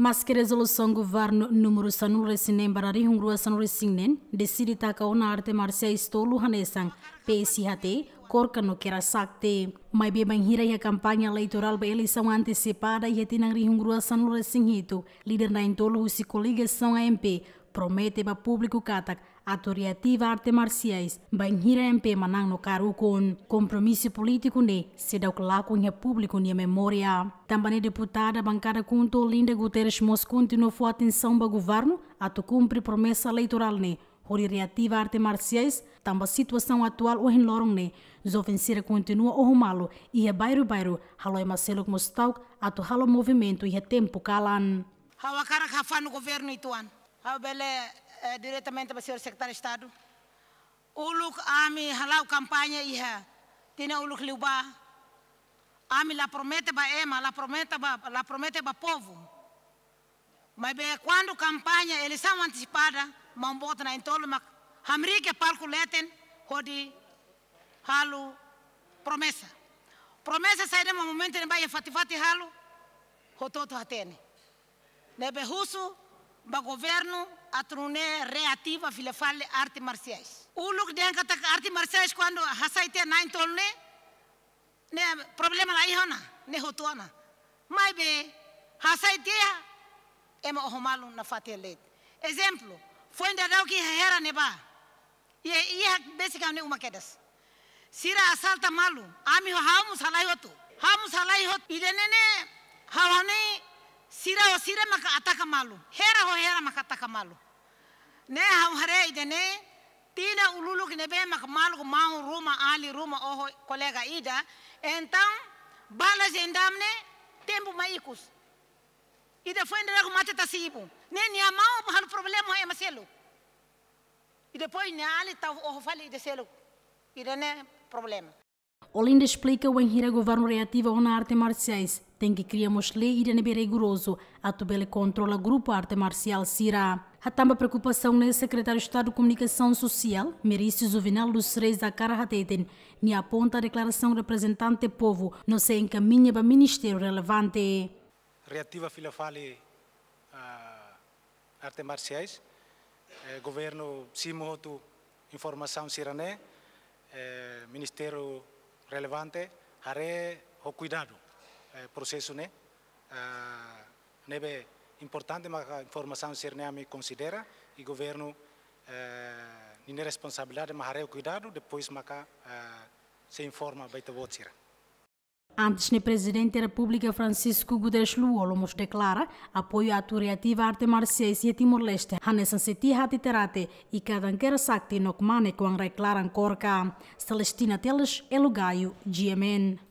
Mas que resolução governo número sanu resinem barari hungrua sanu resinem decide taka ona arte marcia estolu hanesang PSHT corca no quera sakte mai be banhira e a campanha eleitoral ba eleição antecipada e tinang ri hungrua sanu resinhito líder na entolo se coligação AMP promete para público katak atoriativa arte marciais hira em pe manang no karu kun compromisso político ne sedau kelaku nya público nya memória também a deputada bancada conto Linda Guterres Mos continua a atenção para governo a tu cumpre promessa eleitoral ne Hori reativa arte marciais, tamba situação atual o henlorong ne, zofensira continua o rumalo e é bairro bairro, haloi macelo mostauk, atu halo movimento e a tempo calan. Hawakara no governo ituan ao bele eh, diretamente para o senhor secretário de Estado. O ami halau campanha e tinha o look liuba. Ami la promete ba ema, la promete ba la promete ba povo. Mas be quando campanha ele são antecipada, mambota na entolo, mas parco leten, hodi halu promessa. Promessa sairemos momento em baia fati halu, hototo hatene. Nebe husu o governo a trune reativa vile falle arte marciais de denka tak arte marciais quando hasaite nain tolne né problema lai hona ne hotuana mai be é ema ohomalu na fatia let exemplo foi ainda dau que hera neba e ia basicamente uma quedas sira assalta malu ami ho hamu salai hotu hamu salai hot idenene hawani sira o sira maka ataka malu hera ho hera maka ataka malu ne ham hare ide ne tina ululu que nebe maka malu ko mau ruma ali ruma oho colega ida então balas endamne tempo maicus ida foi endere ko mate tasibu ne ni amau hal problema é maselo e depois ne ali ta oho fali ide selo ida ne problema Olinda explica o enhira governo reativo na arte marciais. Tem que criamos lei e bem rigoroso. A tubele controla grupo arte marcial Sira. Há também preocupação no secretário de Estado de Comunicação Social, Merício Zuvinal dos Reis da Carrateten, e aponta a declaração representante povo, não se encaminha para o ministério relevante. Reativa fila fale a arte marciais, eh, governo Simoto Informação Sirané, eh, Ministério relevante are o cuidado eh, processo né uh, importante, importante a informação ser me considera e governo eh, responsabilidade ma o cuidado depois maca eh, se informa baita votsira Antes, o presidente da República Francisco Guterres Luolo nos declara apoio à turiativa arte marciais e Timor-Leste, Hanesan Seti Hatiterate e cada Kadanker Sakti Nokmane, quando declaram Corca. Celestina Teles, Elugaio, GMN.